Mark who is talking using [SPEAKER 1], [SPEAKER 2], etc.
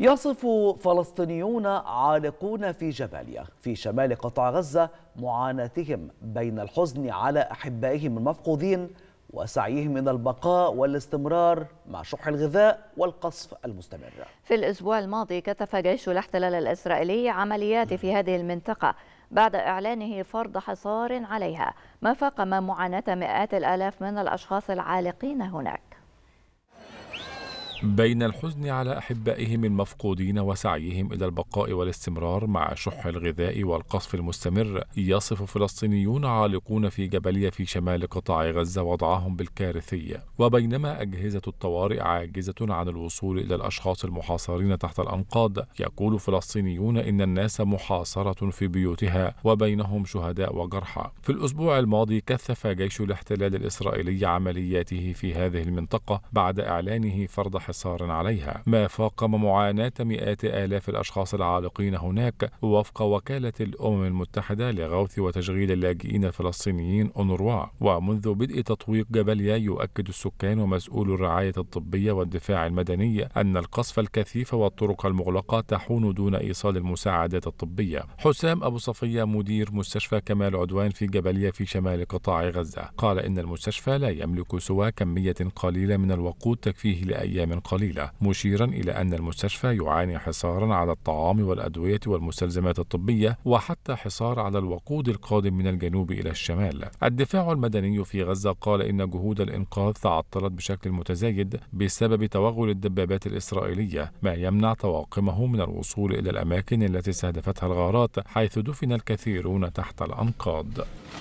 [SPEAKER 1] يصف فلسطينيون عالقون في جباليا في شمال قطاع غزة معاناتهم بين الحزن على أحبائهم المفقودين وسعيهم من البقاء والاستمرار مع شح الغذاء والقصف المستمر
[SPEAKER 2] في الأسبوع الماضي كتف جيش الاحتلال الإسرائيلي عمليات في هذه المنطقة بعد إعلانه فرض حصار عليها ما فاقم معاناة مئات الآلاف من الأشخاص العالقين هناك
[SPEAKER 3] بين الحزن على احبائهم المفقودين وسعيهم الى البقاء والاستمرار مع شح الغذاء والقصف المستمر يصف فلسطينيون عالقون في جبليه في شمال قطاع غزه وضعهم بالكارثي وبينما اجهزه الطوارئ عاجزه عن الوصول الى الاشخاص المحاصرين تحت الانقاض يقول فلسطينيون ان الناس محاصره في بيوتها وبينهم شهداء وجرحى في الاسبوع الماضي كثف جيش الاحتلال الاسرائيلي عملياته في هذه المنطقه بعد اعلانه فرض حصار عليها ما فاقم معاناة مئات آلاف الأشخاص العالقين هناك وفق وكالة الأمم المتحدة لغوث وتشغيل اللاجئين الفلسطينيين أونروا ومنذ بدء تطويق جبليا يؤكد السكان ومسؤول الرعاية الطبية والدفاع المدني أن القصف الكثيف والطرق المغلقة تحون دون إيصال المساعدات الطبية حسام أبو صفية مدير مستشفى كمال عدوان في جبليا في شمال قطاع غزة قال إن المستشفى لا يملك سوى كمية قليلة من الوقود تكفيه لأيام قليلة مشيرا إلى أن المستشفى يعاني حصارا على الطعام والأدوية والمستلزمات الطبية وحتى حصار على الوقود القادم من الجنوب إلى الشمال الدفاع المدني في غزة قال إن جهود الإنقاذ تعطلت بشكل متزايد بسبب توغل الدبابات الإسرائيلية ما يمنع طواقمه من الوصول إلى الأماكن التي استهدفتها الغارات حيث دفن الكثيرون تحت الأنقاض